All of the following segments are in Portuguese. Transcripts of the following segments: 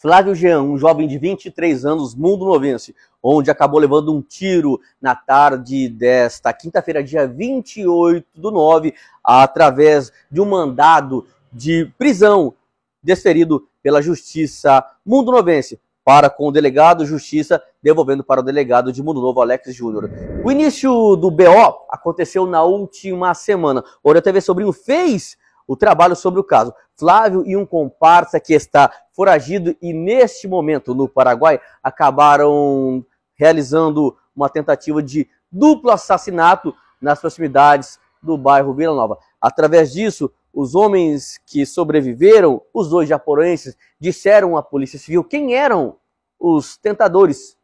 Flávio Jean, um jovem de 23 anos, mundo novense, onde acabou levando um tiro na tarde desta quinta-feira, dia 28 do 9, através de um mandado de prisão desferido pela Justiça Mundo Novense para com o delegado Justiça, devolvendo para o delegado de Mundo Novo, Alex Júnior. O início do BO aconteceu na última semana, onde a TV Sobrinho fez o trabalho sobre o caso. Flávio e um comparsa que está foragido e neste momento no Paraguai acabaram realizando uma tentativa de duplo assassinato nas proximidades do bairro Vila Nova. Através disso, os homens que sobreviveram, os dois japoneses, disseram à Polícia Civil quem eram os tentadores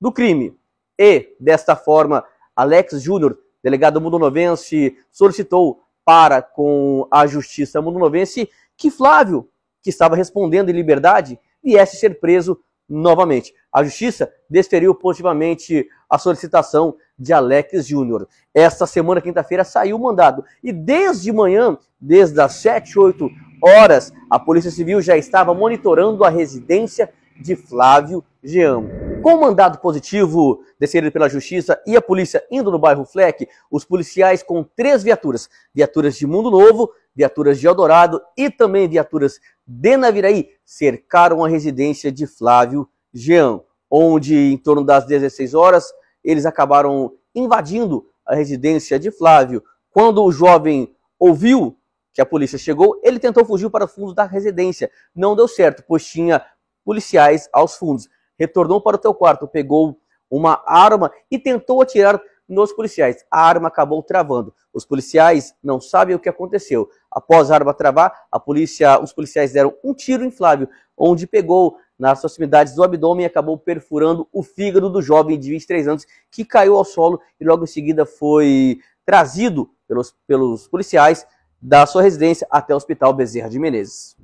do crime. E, desta forma, Alex Júnior, delegado mundo novense, solicitou para com a justiça mononovense que Flávio, que estava respondendo em liberdade, viesse ser preso novamente. A justiça desferiu positivamente a solicitação de Alex Júnior. Esta semana, quinta-feira, saiu o mandado. E desde manhã, desde as 7, 8 horas, a Polícia Civil já estava monitorando a residência de Flávio Geamo. Com o mandado positivo decidido pela Justiça e a polícia indo no bairro Fleck, os policiais com três viaturas, viaturas de Mundo Novo, viaturas de Eldorado e também viaturas de Naviraí, cercaram a residência de Flávio Jean, onde em torno das 16 horas eles acabaram invadindo a residência de Flávio. Quando o jovem ouviu que a polícia chegou, ele tentou fugir para o fundo da residência. Não deu certo, pois tinha policiais aos fundos retornou para o teu quarto, pegou uma arma e tentou atirar nos policiais. A arma acabou travando. Os policiais não sabem o que aconteceu. Após a arma travar, a polícia, os policiais deram um tiro em Flávio, onde pegou nas proximidades do abdômen e acabou perfurando o fígado do jovem de 23 anos, que caiu ao solo e logo em seguida foi trazido pelos, pelos policiais da sua residência até o Hospital Bezerra de Menezes.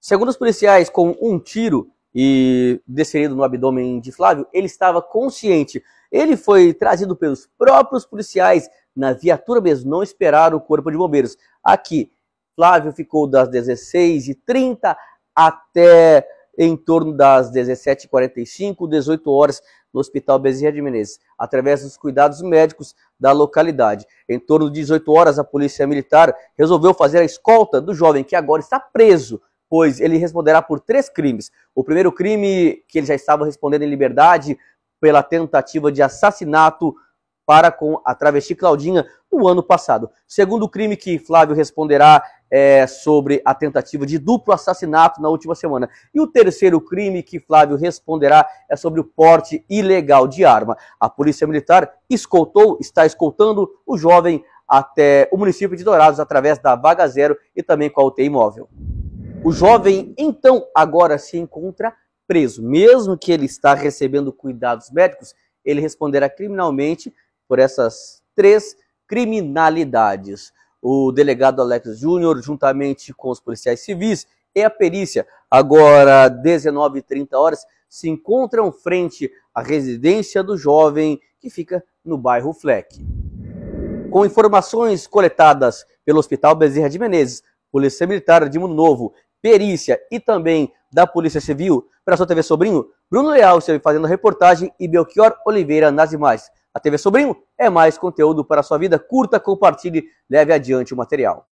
Segundo os policiais, com um tiro, e desferido no abdômen de Flávio, ele estava consciente. Ele foi trazido pelos próprios policiais na viatura mesmo, não esperaram o corpo de bombeiros. Aqui, Flávio ficou das 16h30 até em torno das 17h45, 18 horas no Hospital Bezerra de Menezes, através dos cuidados médicos da localidade. Em torno de 18 horas, a Polícia Militar resolveu fazer a escolta do jovem que agora está preso pois ele responderá por três crimes. O primeiro crime, que ele já estava respondendo em liberdade pela tentativa de assassinato para com a travesti Claudinha no ano passado. Segundo crime que Flávio responderá é sobre a tentativa de duplo assassinato na última semana. E o terceiro crime que Flávio responderá é sobre o porte ilegal de arma. A Polícia Militar escoltou, está escoltando o jovem até o município de Dourados através da Vaga Zero e também com a UTI Móvel. O jovem, então, agora se encontra preso. Mesmo que ele está recebendo cuidados médicos, ele responderá criminalmente por essas três criminalidades. O delegado Alex Júnior, juntamente com os policiais civis e a perícia, agora 19h30 horas, se encontram frente à residência do jovem que fica no bairro Fleck. Com informações coletadas pelo Hospital Bezerra de Menezes, Polícia Militar de Mundo Novo perícia e também da Polícia Civil, para sua TV Sobrinho, Bruno Leal esteve fazendo a reportagem e Belchior Oliveira nas imagens. A TV Sobrinho é mais conteúdo para a sua vida. Curta, compartilhe, leve adiante o material.